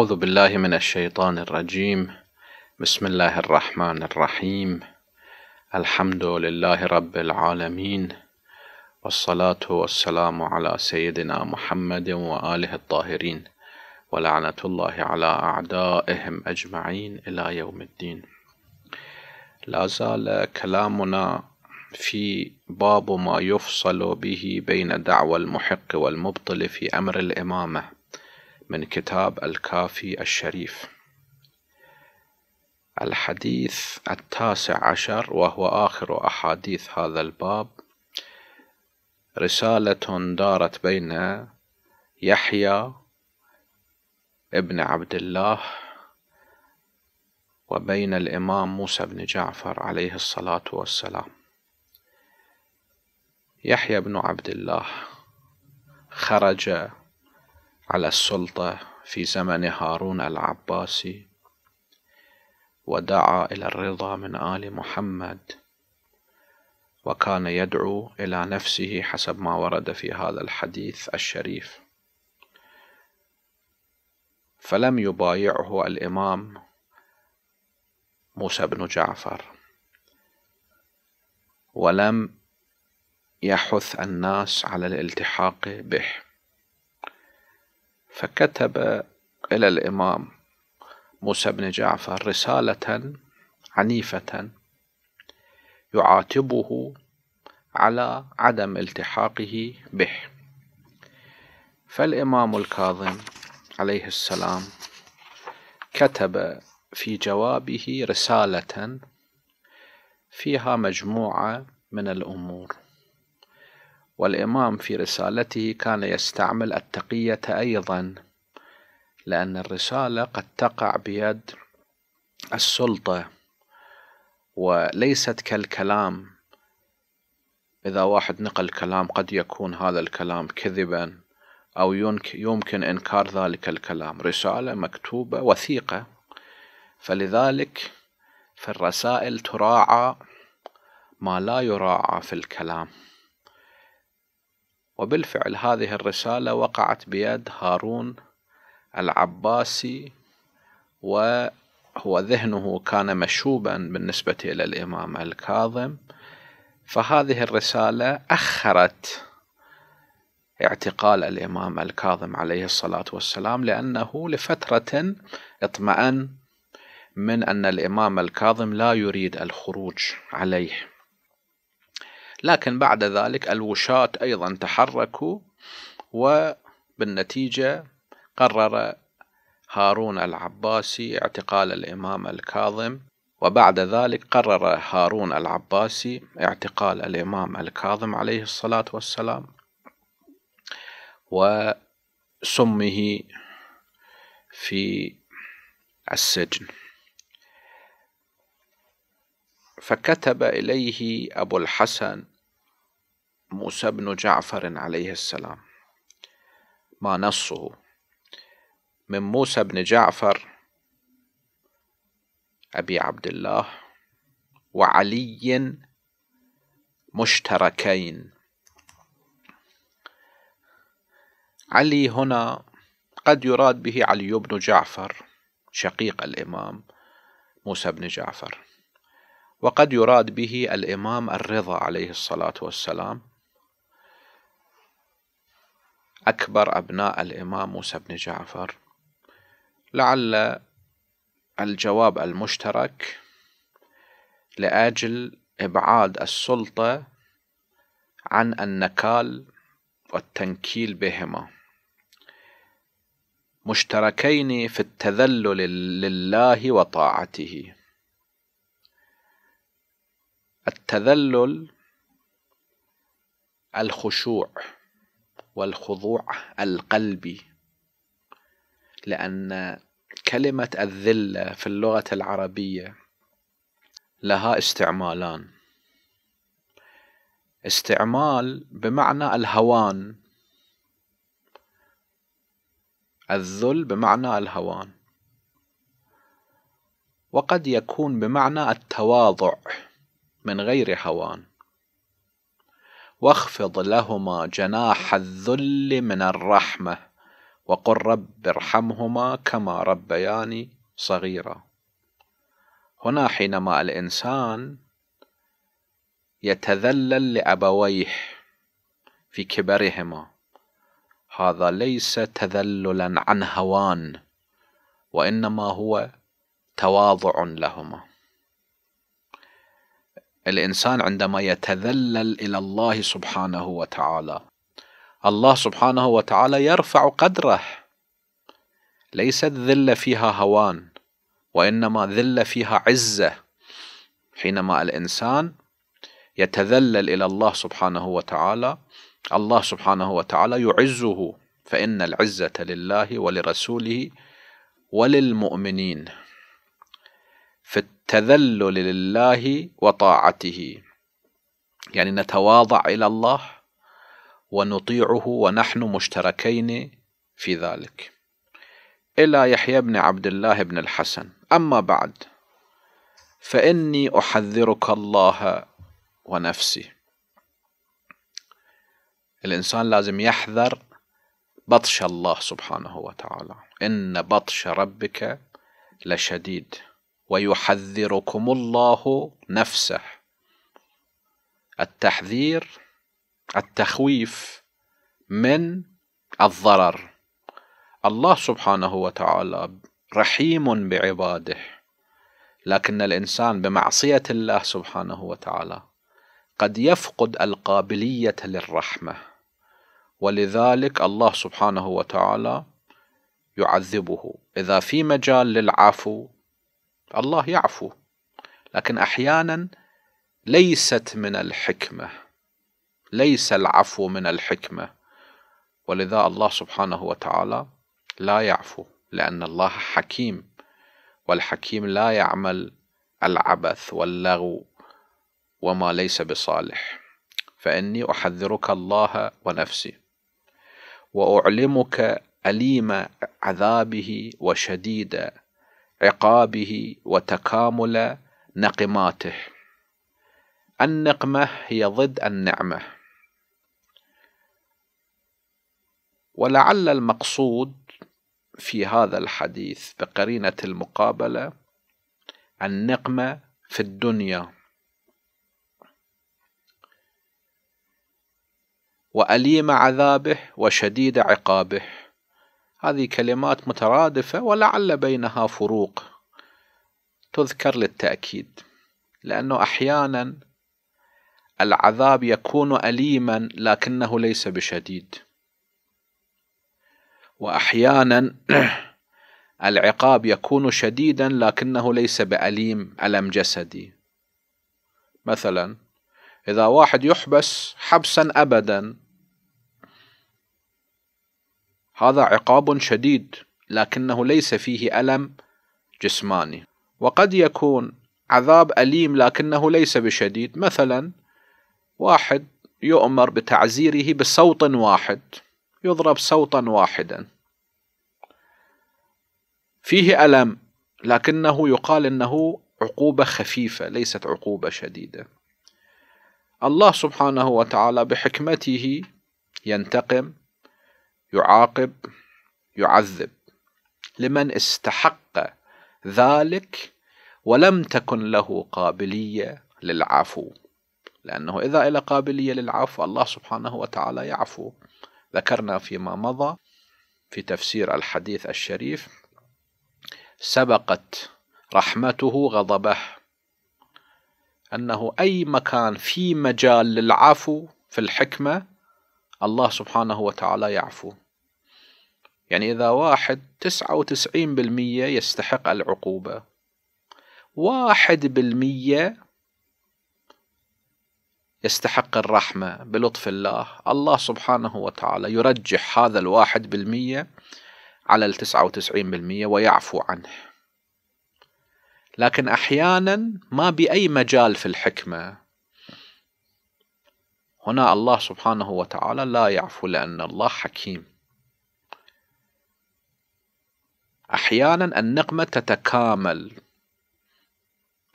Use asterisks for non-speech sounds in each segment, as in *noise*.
أعوذ بالله من الشيطان الرجيم بسم الله الرحمن الرحيم الحمد لله رب العالمين والصلاة والسلام على سيدنا محمد وآله الطاهرين ولعنة الله على أعدائهم أجمعين إلى يوم الدين لا زال كلامنا في باب ما يفصل به بين دعوى المحق والمبطل في أمر الإمامة من كتاب الكافي الشريف الحديث التاسع عشر وهو آخر أحاديث هذا الباب رسالة دارت بين يحيى ابن عبد الله وبين الإمام موسى بن جعفر عليه الصلاة والسلام يحيى بن عبد الله خرج على السلطة في زمن هارون العباسي ودعا إلى الرضا من آل محمد وكان يدعو إلى نفسه حسب ما ورد في هذا الحديث الشريف فلم يبايعه الإمام موسى بن جعفر ولم يحث الناس على الالتحاق به فكتب إلى الإمام موسى بن جعفر رسالة عنيفة يعاتبه على عدم التحاقه به فالإمام الكاظم عليه السلام كتب في جوابه رسالة فيها مجموعة من الأمور والإمام في رسالته كان يستعمل التقية أيضا لأن الرسالة قد تقع بيد السلطة وليست كالكلام إذا واحد نقل كلام قد يكون هذا الكلام كذبا أو يمكن إنكار ذلك الكلام رسالة مكتوبة وثيقة فلذلك في الرسائل تراعى ما لا يراعى في الكلام وبالفعل هذه الرسالة وقعت بيد هارون العباسي وهو ذهنه كان مشوبا بالنسبة إلى الإمام الكاظم فهذه الرسالة أخرت اعتقال الإمام الكاظم عليه الصلاة والسلام لأنه لفترة اطمأن من أن الإمام الكاظم لا يريد الخروج عليه لكن بعد ذلك الوشاة أيضا تحركوا وبالنتيجة قرر هارون العباسي اعتقال الإمام الكاظم وبعد ذلك قرر هارون العباسي اعتقال الإمام الكاظم عليه الصلاة والسلام وسمه في السجن فكتب إليه أبو الحسن موسى بن جعفر عليه السلام ما نصه من موسى بن جعفر أبي عبد الله وعلي مشتركين علي هنا قد يراد به علي بن جعفر شقيق الإمام موسى بن جعفر وقد يراد به الإمام الرضا عليه الصلاة والسلام أكبر أبناء الإمام موسى بن جعفر لعل الجواب المشترك لأجل إبعاد السلطة عن النكال والتنكيل بهما مشتركين في التذلل لله وطاعته التذلل الخشوع والخضوع القلبي لأن كلمة الذلة في اللغة العربية لها استعمالان استعمال بمعنى الهوان الذل بمعنى الهوان وقد يكون بمعنى التواضع من غير هوان واخفض لهما جناح الذل من الرحمة وقل رب ارحمهما كما ربياني صغيرا هنا حينما الإنسان يتذلل لأبويه في كبرهما هذا ليس تذللا عن هوان وإنما هو تواضع لهما الإنسان عندما يتذلل إلى الله سبحانه وتعالى الله سبحانه وتعالى يرفع قدره ليست ذلة فيها هوان وإنما ذلة فيها عزة حينما الإنسان يتذلل إلى الله سبحانه وتعالى الله سبحانه وتعالى يعزه فإن العزة لله ولرسوله وللمؤمنين في التذلل لله وطاعته يعني نتواضع إلى الله ونطيعه ونحن مشتركين في ذلك إلى يحيى بن عبد الله بن الحسن أما بعد فإني أحذرك الله ونفسي الإنسان لازم يحذر بطش الله سبحانه وتعالى إن بطش ربك لشديد ويحذركم الله نفسه التحذير التخويف من الضرر الله سبحانه وتعالى رحيم بعباده لكن الانسان بمعصيه الله سبحانه وتعالى قد يفقد القابليه للرحمه ولذلك الله سبحانه وتعالى يعذبه اذا في مجال للعفو الله يعفو لكن احيانا ليست من الحكمه ليس العفو من الحكمه ولذا الله سبحانه وتعالى لا يعفو لان الله حكيم والحكيم لا يعمل العبث واللغو وما ليس بصالح فاني احذرك الله ونفسي واعلمك اليم عذابه وشديد عقابه وتكامل نقماته النقمة هي ضد النعمة ولعل المقصود في هذا الحديث بقرينة المقابلة النقمة في الدنيا وأليم عذابه وشديد عقابه هذه كلمات مترادفة ولعل بينها فروق تذكر للتأكيد لأنه أحيانا العذاب يكون أليما لكنه ليس بشديد وأحيانا *clears throat* العقاب يكون شديدا لكنه ليس بأليم ألم جسدي مثلا إذا واحد يحبس حبسا أبدا هذا عقاب شديد لكنه ليس فيه ألم جسماني وقد يكون عذاب أليم لكنه ليس بشديد مثلا واحد يؤمر بتعزيره بصوت واحد يضرب صوتا واحدا فيه ألم لكنه يقال انه عقوبه خفيفه ليست عقوبه شديده الله سبحانه وتعالى بحكمته ينتقم يعاقب يعذب لمن استحق ذلك ولم تكن له قابلية للعفو لأنه إذا إلى قابلية للعفو الله سبحانه وتعالى يعفو ذكرنا فيما مضى في تفسير الحديث الشريف سبقت رحمته غضبه أنه أي مكان في مجال للعفو في الحكمة الله سبحانه وتعالى يعفو يعني إذا واحد تسعة وتسعين بالمية يستحق العقوبة واحد بالمية يستحق الرحمة بلطف الله الله سبحانه وتعالى يرجح هذا الواحد بالمية على التسعة وتسعين بالمية ويعفو عنه لكن أحيانا ما بأي مجال في الحكمة هنا الله سبحانه وتعالى لا يعفو لأن الله حكيم أحيانا النقمة تتكامل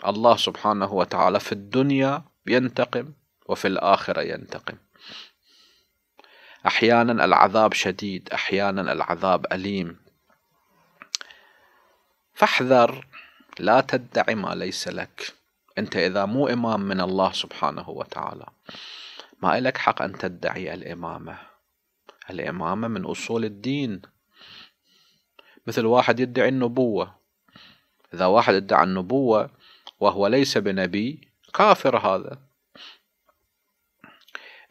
الله سبحانه وتعالى في الدنيا ينتقم وفي الآخرة ينتقم أحيانا العذاب شديد أحيانا العذاب أليم فاحذر لا تدعي ما ليس لك أنت إذا مو إمام من الله سبحانه وتعالى ما إلك حق أن تدعي الإمامة الإمامة من أصول الدين مثل واحد يدعي النبوة إذا واحد ادعى النبوة وهو ليس بنبي كافر هذا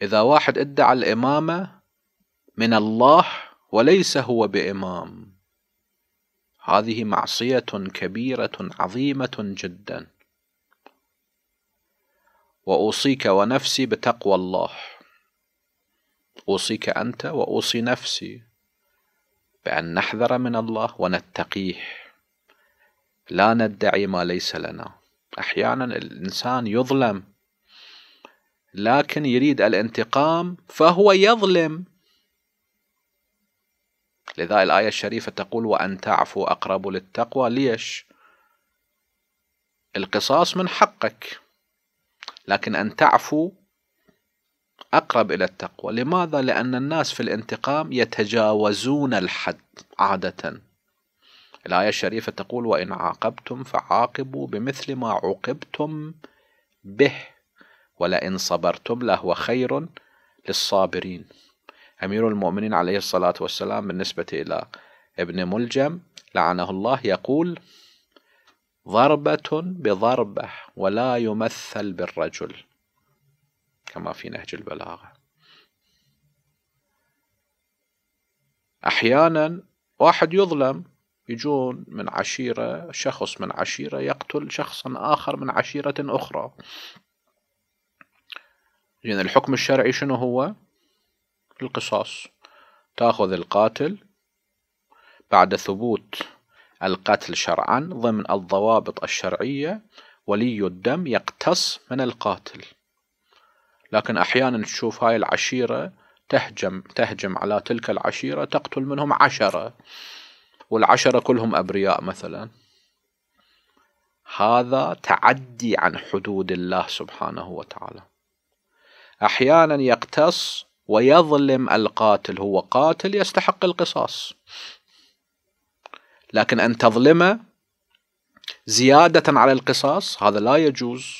إذا واحد ادعى الإمامة من الله وليس هو بإمام هذه معصية كبيرة عظيمة جدا واوصيك ونفسي بتقوى الله اوصيك انت واوصي نفسي بان نحذر من الله ونتقيه لا ندعي ما ليس لنا احيانا الانسان يظلم لكن يريد الانتقام فهو يظلم لذا الآية الشريفة تقول وأن تعفو أقرب للتقوى ليش القصاص من حقك لكن أن تعفو أقرب إلى التقوى لماذا؟ لأن الناس في الانتقام يتجاوزون الحد عادة الآية الشريفة تقول وإن عاقبتم فعاقبوا بمثل ما عوقبتم به ولئن صبرتم لهو خير للصابرين أمير المؤمنين عليه الصلاة والسلام بالنسبة إلى ابن ملجم لعنه الله يقول ضربة بضربة ولا يمثل بالرجل كما في نهج البلاغة أحيانا واحد يظلم يجون من عشيرة شخص من عشيرة يقتل شخصا آخر من عشيرة أخرى يعني الحكم الشرعي شنو هو القصاص تأخذ القاتل بعد ثبوت القتل شرعا ضمن الضوابط الشرعية ولي الدم يقتص من القاتل لكن أحيانا تشوف هاي العشيرة تهجم تهجم على تلك العشيرة تقتل منهم عشرة والعشرة كلهم أبرياء مثلا هذا تعدي عن حدود الله سبحانه وتعالى أحيانا يقتص ويظلم القاتل هو قاتل يستحق القصاص لكن أن تظلمه زيادة على القصاص هذا لا يجوز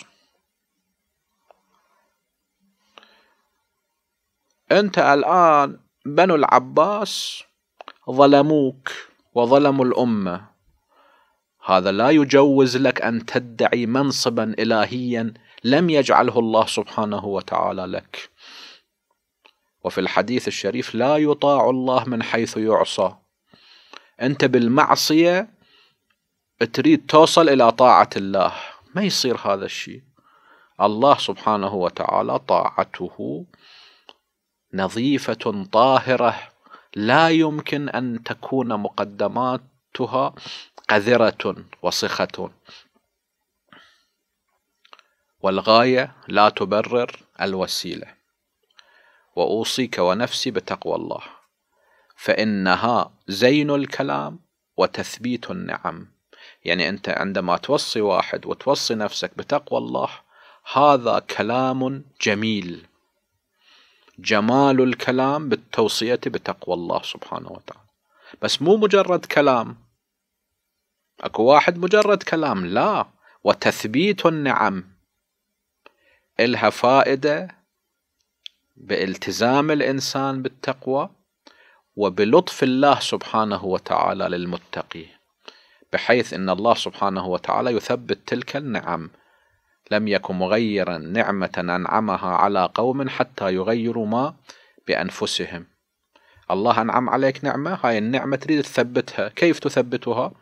أنت الآن بنو العباس ظلموك وظلموا الأمة هذا لا يجوز لك أن تدعي منصبا إلهيا لم يجعله الله سبحانه وتعالى لك وفي الحديث الشريف لا يطاع الله من حيث يعصى انت بالمعصيه تريد توصل الى طاعه الله ما يصير هذا الشيء الله سبحانه وتعالى طاعته نظيفه طاهره لا يمكن ان تكون مقدماتها قذره وسخه والغايه لا تبرر الوسيله واوصيك ونفسي بتقوى الله فإنها زين الكلام وتثبيت النعم يعني أنت عندما توصي واحد وتوصي نفسك بتقوى الله هذا كلام جميل جمال الكلام بالتوصية بتقوى الله سبحانه وتعالى بس مو مجرد كلام اكو واحد مجرد كلام لا وتثبيت النعم الها فائده بالتزام الانسان بالتقوى وبلطف الله سبحانه وتعالى للمتقي بحيث ان الله سبحانه وتعالى يثبت تلك النعم لم يكن مغيرا نعمه انعمها على قوم حتى يغيروا ما بانفسهم الله انعم عليك نعمه هاي النعمه تريد تثبتها كيف تثبتها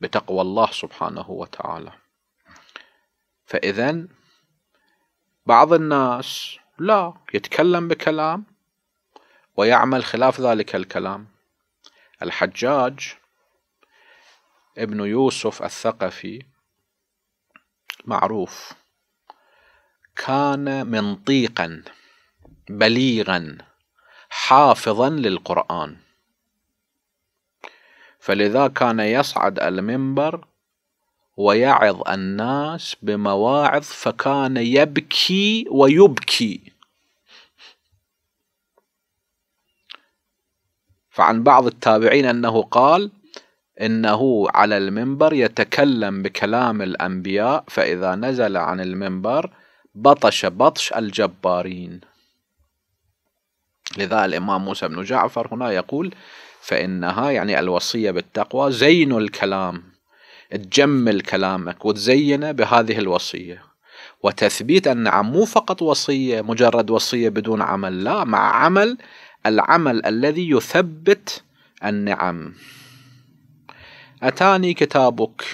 بتقوى الله سبحانه وتعالى فاذا بعض الناس لا يتكلم بكلام ويعمل خلاف ذلك الكلام الحجاج ابن يوسف الثقفي معروف كان منطيقا بليغا حافظا للقرآن فلذا كان يصعد المنبر ويعظ الناس بمواعظ فكان يبكي ويبكي فعن بعض التابعين أنه قال إنه على المنبر يتكلم بكلام الأنبياء فإذا نزل عن المنبر بطش بطش الجبارين لذا الإمام موسى بن جعفر هنا يقول فإنها يعني الوصية بالتقوى زين الكلام تجمل كلامك وتزينه بهذه الوصية وتثبيت أن مو فقط وصية مجرد وصية بدون عمل لا مع عمل العمل الذي يثبت النعم أتاني كتابك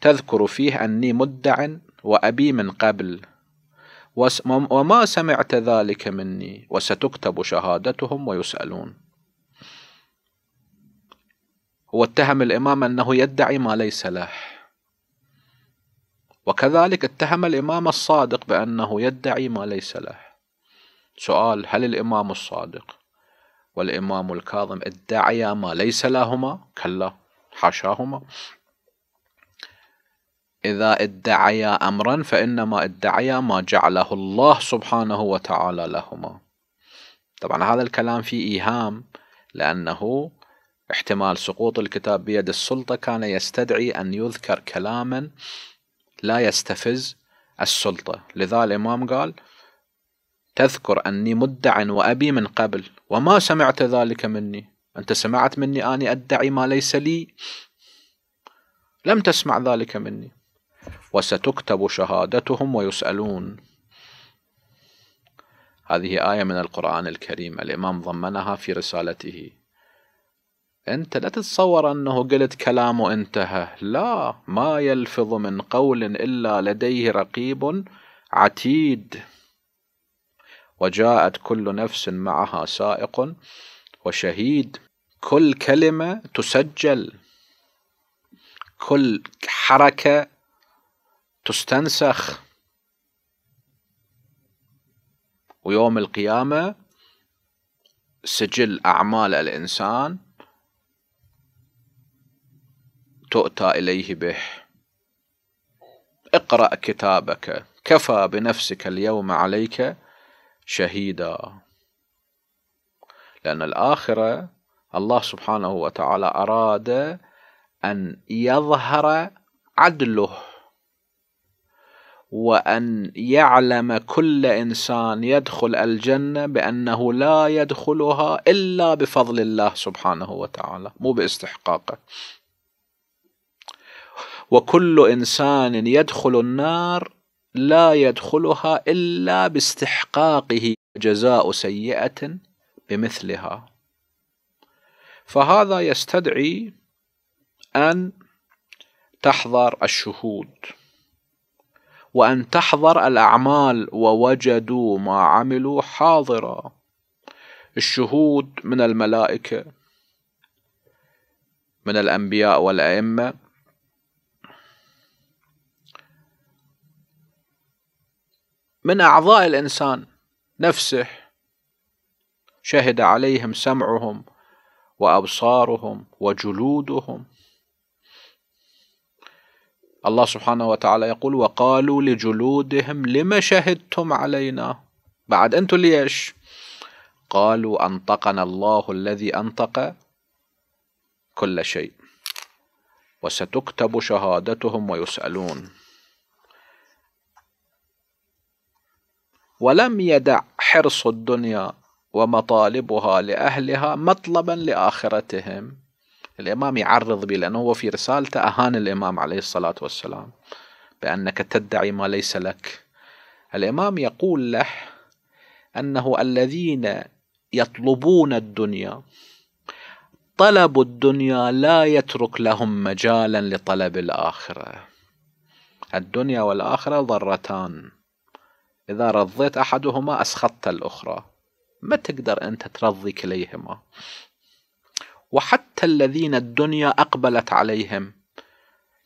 تذكر فيه أني مدع وأبي من قبل وما سمعت ذلك مني وستكتب شهادتهم ويسألون هو اتهم الإمام أنه يدعي ما ليس له وكذلك اتهم الإمام الصادق بأنه يدعي ما ليس له سؤال هل الإمام الصادق والإمام الكاظم ادعيا ما ليس لهما كلا حاشاهما إذا ادعيا أمرا فإنما ادعيا ما جعله الله سبحانه وتعالى لهما طبعا هذا الكلام فيه إيهام لأنه احتمال سقوط الكتاب بيد السلطة كان يستدعي أن يذكر كلاما لا يستفز السلطة لذا الإمام قال تذكر أني مدع وأبي من قبل وما سمعت ذلك مني أنت سمعت مني أني أدعي ما ليس لي لم تسمع ذلك مني وستكتب شهادتهم ويسألون هذه آية من القرآن الكريم الإمام ضمنها في رسالته أنت لا تتصور أنه قلت كلام وانتهى لا ما يلفظ من قول إلا لديه رقيب عتيد وجاءت كل نفس معها سائق وشهيد كل كلمة تسجل كل حركة تستنسخ ويوم القيامة سجل أعمال الإنسان تؤتى إليه به اقرأ كتابك كفى بنفسك اليوم عليك شهيدا لأن الآخرة الله سبحانه وتعالى أراد أن يظهر عدله وأن يعلم كل إنسان يدخل الجنة بأنه لا يدخلها إلا بفضل الله سبحانه وتعالى مو باستحقاقه وكل إنسان يدخل النار لا يدخلها إلا باستحقاقه جزاء سيئة بمثلها فهذا يستدعي أن تحضر الشهود وأن تحضر الأعمال ووجدوا ما عملوا حاضرا الشهود من الملائكة من الأنبياء والأئمة من أعضاء الإنسان نفسه شهد عليهم سمعهم وأبصارهم وجلودهم الله سبحانه وتعالى يقول وقالوا لجلودهم لم شهدتم علينا بعد أنتم ليش قالوا أنطقنا الله الذي أنطق كل شيء وستكتب شهادتهم ويسألون ولم يدع حرص الدنيا ومطالبها لأهلها مطلبا لآخرتهم الإمام يعرض به لأنه هو في رسالته أهان الإمام عليه الصلاة والسلام بأنك تدعي ما ليس لك الإمام يقول له أنه الذين يطلبون الدنيا طلب الدنيا لا يترك لهم مجالا لطلب الآخرة الدنيا والآخرة ضرتان إذا رضيت أحدهما أسخطت الأخرى ما تقدر أنت ترضي كليهما وحتى الذين الدنيا أقبلت عليهم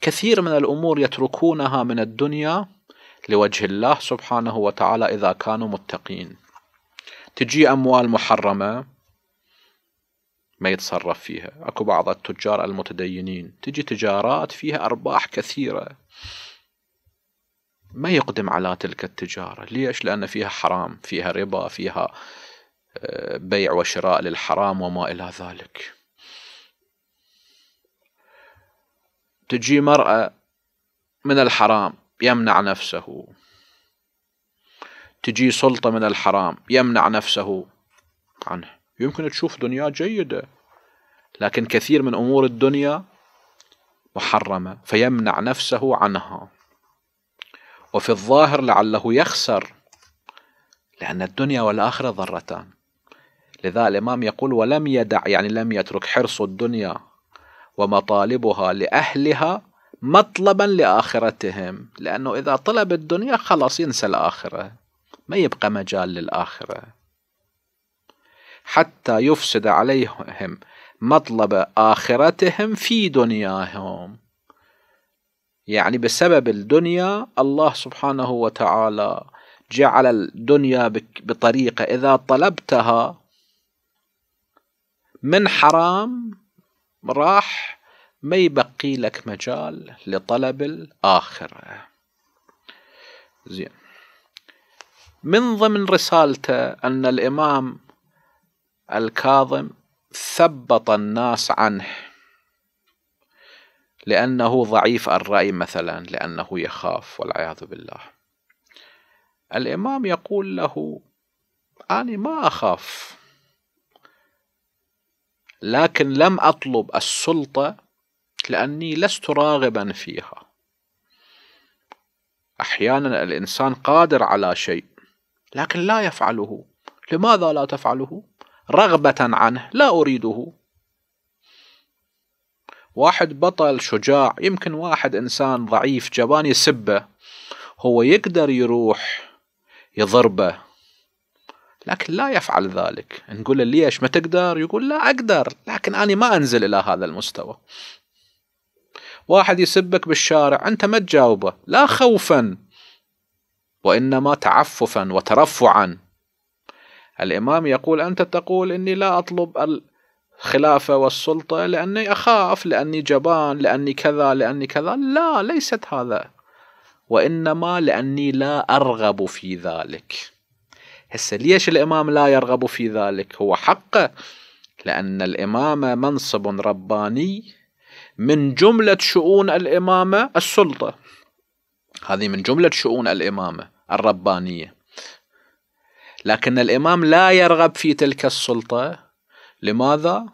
كثير من الأمور يتركونها من الدنيا لوجه الله سبحانه وتعالى إذا كانوا متقين تجي أموال محرمة ما يتصرف فيها أكو بعض التجار المتدينين تجي تجارات فيها أرباح كثيرة ما يقدم على تلك التجارة ليش؟ لأن فيها حرام فيها ربا فيها آه، بيع وشراء للحرام وما إلى ذلك تجي مرأة من الحرام يمنع نفسه تجي سلطة من الحرام يمنع نفسه عنه يمكن تشوف دنيا جيدة لكن كثير من أمور الدنيا محرمة فيمنع نفسه عنها وفي الظاهر لعله يخسر لأن الدنيا والآخرة ضرتان لذا الإمام يقول ولم يدع يعني لم يترك حرص الدنيا ومطالبها لأهلها مطلبا لآخرتهم لأنه إذا طلب الدنيا خلاص ينسى الآخرة ما يبقى مجال للآخرة حتى يفسد عليهم مطلب آخرتهم في دنياهم يعني بسبب الدنيا الله سبحانه وتعالى جعل الدنيا بطريقة إذا طلبتها من حرام راح ما يبقي لك مجال لطلب الآخرة زين من ضمن رسالته أن الإمام الكاظم ثبط الناس عنه لأنه ضعيف الرأي مثلا لأنه يخاف والعياذ بالله الإمام يقول له أنا ما أخاف لكن لم أطلب السلطة لأني لست راغبا فيها أحيانا الإنسان قادر على شيء لكن لا يفعله لماذا لا تفعله رغبة عنه لا أريده واحد بطل شجاع يمكن واحد إنسان ضعيف جبان يسبه هو يقدر يروح يضربه لكن لا يفعل ذلك نقول له ليش ما تقدر يقول لا أقدر لكن أنا ما أنزل إلى هذا المستوى واحد يسبك بالشارع أنت ما تجاوبه لا خوفا وإنما تعففا وترفعا الإمام يقول أنت تقول إني لا أطلب الخلافة والسلطة لأني أخاف لأني جبان لأني كذا لأني كذا لا ليست هذا وإنما لأني لا أرغب في ذلك هسه ليش الإمام لا يرغب في ذلك هو حقه لأن الإمامة منصب رباني من جملة شؤون الإمامة السلطة هذه من جملة شؤون الإمامة الربانية لكن الإمام لا يرغب في تلك السلطة لماذا؟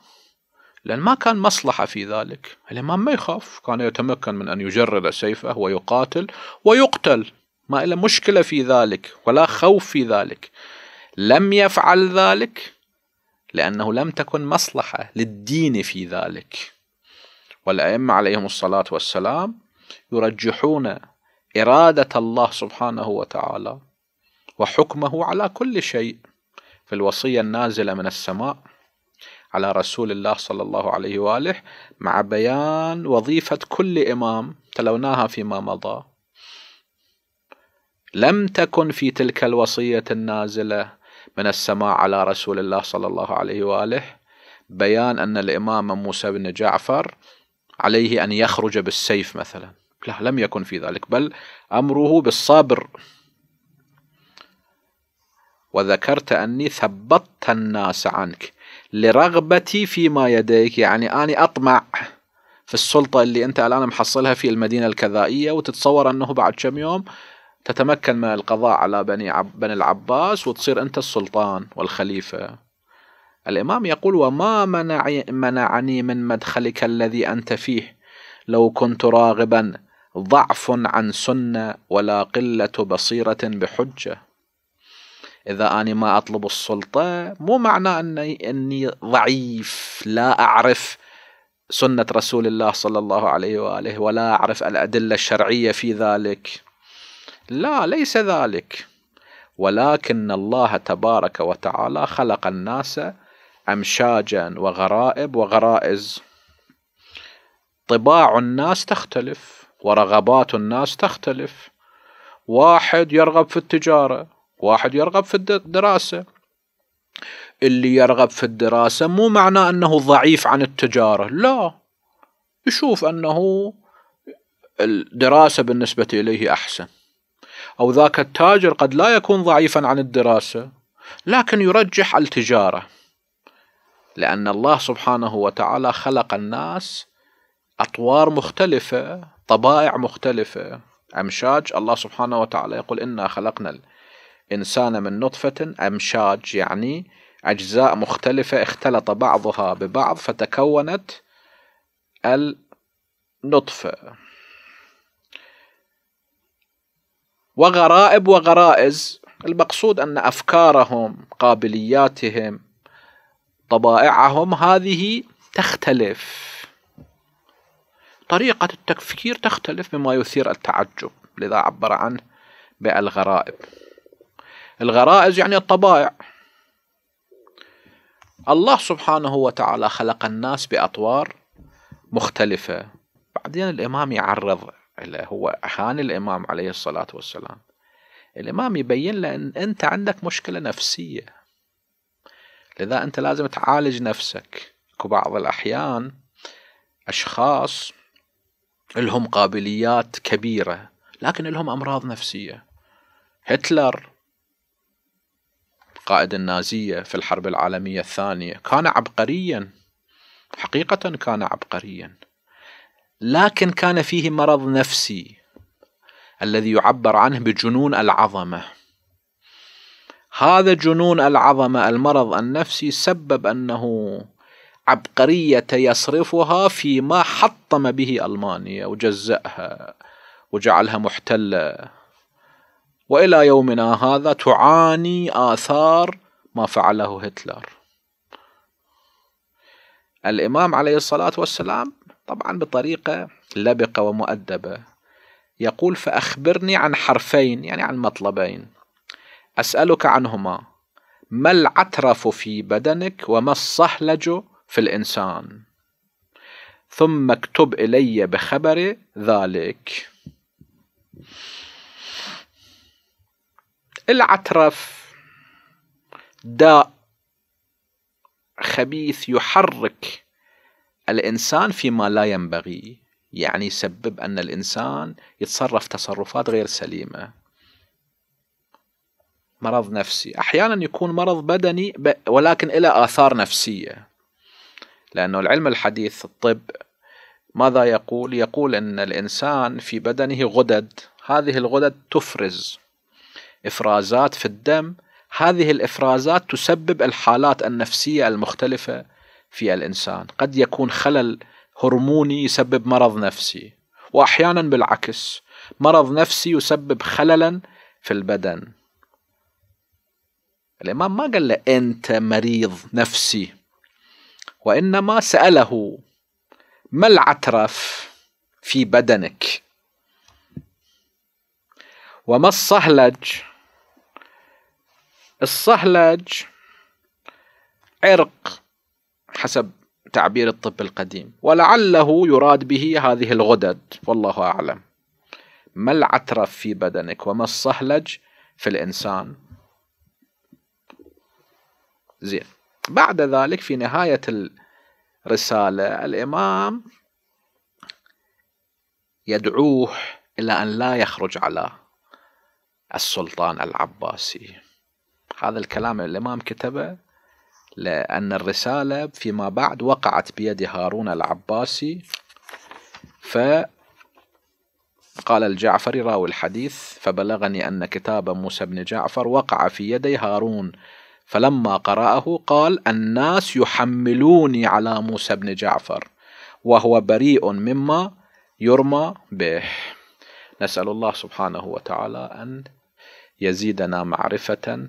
لأن ما كان مصلحة في ذلك الإمام ما يخاف كان يتمكن من أن يجرد سيفه ويقاتل ويقتل ما إلا مشكلة في ذلك ولا خوف في ذلك لم يفعل ذلك لأنه لم تكن مصلحة للدين في ذلك والأئمة عليهم الصلاة والسلام يرجحون إرادة الله سبحانه وتعالى وحكمه على كل شيء في الوصية النازلة من السماء على رسول الله صلى الله عليه واله مع بيان وظيفه كل امام تلوناها فيما مضى لم تكن في تلك الوصيه النازله من السماء على رسول الله صلى الله عليه واله بيان ان الامام موسى بن جعفر عليه ان يخرج بالسيف مثلا لا لم يكن في ذلك بل امره بالصبر وذكرت اني ثبطت الناس عنك لرغبتي فيما يديك يعني أنا أطمع في السلطة اللي أنت الآن محصلها في المدينة الكذائية وتتصور أنه بعد كم يوم تتمكن من القضاء على بني, عب بني العباس وتصير أنت السلطان والخليفة الإمام يقول وما منع منعني من مدخلك الذي أنت فيه لو كنت راغبا ضعف عن سنة ولا قلة بصيرة بحجة إذا أنا ما أطلب السلطة مو معناه أني, أني ضعيف لا أعرف سنة رسول الله صلى الله عليه وآله ولا أعرف الأدلة الشرعية في ذلك لا ليس ذلك ولكن الله تبارك وتعالى خلق الناس أمشاجا وغرائب وغرائز طباع الناس تختلف ورغبات الناس تختلف واحد يرغب في التجارة واحد يرغب في الدراسة اللي يرغب في الدراسة مو معناه أنه ضعيف عن التجارة لا يشوف أنه الدراسة بالنسبة إليه أحسن أو ذاك التاجر قد لا يكون ضعيفا عن الدراسة لكن يرجح التجارة لأن الله سبحانه وتعالى خلق الناس أطوار مختلفة طبائع مختلفة أمشاج الله سبحانه وتعالى يقول إنا خلقنا إنسان من نطفة أمشاج يعني أجزاء مختلفة اختلط بعضها ببعض فتكونت النطفة وغرائب وغرائز المقصود أن أفكارهم قابلياتهم طبائعهم هذه تختلف طريقة التفكير تختلف مما يثير التعجب لذا عبر عنه بالغرائب الغرائز يعني الطبائع الله سبحانه وتعالى خلق الناس بأطوار مختلفة بعدين الإمام يعرض هو أهان الإمام عليه الصلاة والسلام الإمام يبين له أن أنت عندك مشكلة نفسية لذا أنت لازم تعالج نفسك بعض الأحيان أشخاص لهم قابليات كبيرة لكن لهم أمراض نفسية هتلر قائد النازية في الحرب العالمية الثانية كان عبقريا حقيقة كان عبقريا لكن كان فيه مرض نفسي الذي يعبر عنه بجنون العظمة هذا جنون العظمة المرض النفسي سبب أنه عبقرية يصرفها فيما حطم به ألمانيا وجزأها وجعلها محتلة والى يومنا هذا تعاني اثار ما فعله هتلر الامام عليه الصلاه والسلام طبعا بطريقه لبقه ومؤدبه يقول فاخبرني عن حرفين يعني عن مطلبين اسالك عنهما ما العترف في بدنك وما الصهلج في الانسان ثم اكتب الي بخبر ذلك العترف داء خبيث يحرك الإنسان فيما لا ينبغي يعني يسبب أن الإنسان يتصرف تصرفات غير سليمة مرض نفسي أحيانا يكون مرض بدني ولكن إلى آثار نفسية لأنه العلم الحديث الطب ماذا يقول؟ يقول أن الإنسان في بدنه غدد هذه الغدد تفرز افرازات في الدم هذه الافرازات تسبب الحالات النفسيه المختلفه في الانسان قد يكون خلل هرموني يسبب مرض نفسي واحيانا بالعكس مرض نفسي يسبب خللا في البدن الامام ما قال له انت مريض نفسي وانما ساله ما العترف في بدنك وما الصهلج الصهلج عرق حسب تعبير الطب القديم ولعله يراد به هذه الغدد والله أعلم ما العترف في بدنك وما الصهلج في الإنسان زين بعد ذلك في نهاية الرسالة الإمام يدعوه إلى أن لا يخرج على السلطان العباسي هذا الكلام الإمام كتبه لأن الرسالة فيما بعد وقعت بيد هارون العباسي فقال الجعفري راوي الحديث فبلغني أن كتاب موسى بن جعفر وقع في يدي هارون فلما قرأه قال الناس يحملوني على موسى بن جعفر وهو بريء مما يرمى به نسأل الله سبحانه وتعالى أن يزيدنا معرفة